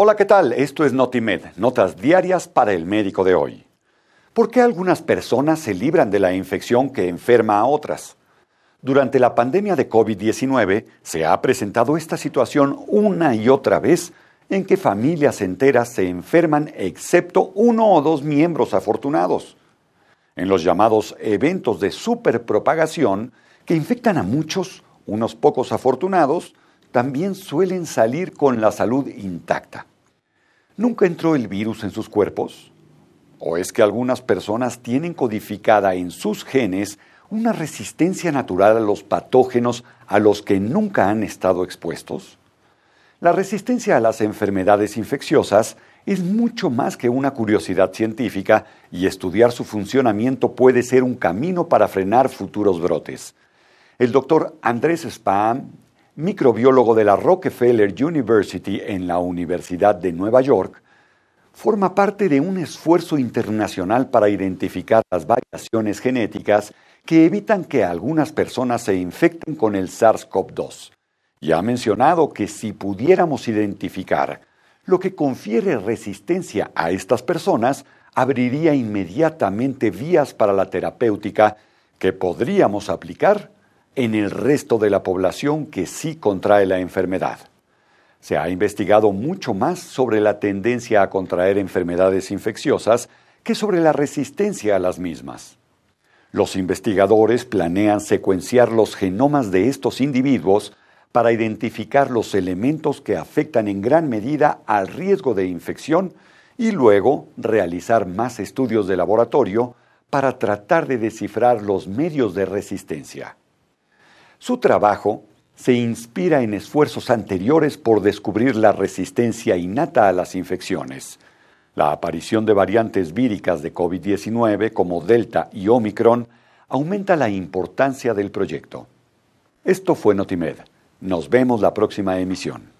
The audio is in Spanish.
Hola, ¿qué tal? Esto es Notimed, notas diarias para el médico de hoy. ¿Por qué algunas personas se libran de la infección que enferma a otras? Durante la pandemia de COVID-19 se ha presentado esta situación una y otra vez en que familias enteras se enferman excepto uno o dos miembros afortunados. En los llamados eventos de superpropagación que infectan a muchos, unos pocos afortunados, también suelen salir con la salud intacta. ¿Nunca entró el virus en sus cuerpos? ¿O es que algunas personas tienen codificada en sus genes una resistencia natural a los patógenos a los que nunca han estado expuestos? La resistencia a las enfermedades infecciosas es mucho más que una curiosidad científica y estudiar su funcionamiento puede ser un camino para frenar futuros brotes. El doctor Andrés Spahn microbiólogo de la Rockefeller University en la Universidad de Nueva York, forma parte de un esfuerzo internacional para identificar las variaciones genéticas que evitan que algunas personas se infecten con el SARS-CoV-2. Ya ha mencionado que si pudiéramos identificar lo que confiere resistencia a estas personas, abriría inmediatamente vías para la terapéutica que podríamos aplicar en el resto de la población que sí contrae la enfermedad. Se ha investigado mucho más sobre la tendencia a contraer enfermedades infecciosas que sobre la resistencia a las mismas. Los investigadores planean secuenciar los genomas de estos individuos para identificar los elementos que afectan en gran medida al riesgo de infección y luego realizar más estudios de laboratorio para tratar de descifrar los medios de resistencia. Su trabajo se inspira en esfuerzos anteriores por descubrir la resistencia innata a las infecciones. La aparición de variantes víricas de COVID-19 como Delta y Omicron aumenta la importancia del proyecto. Esto fue Notimed. Nos vemos la próxima emisión.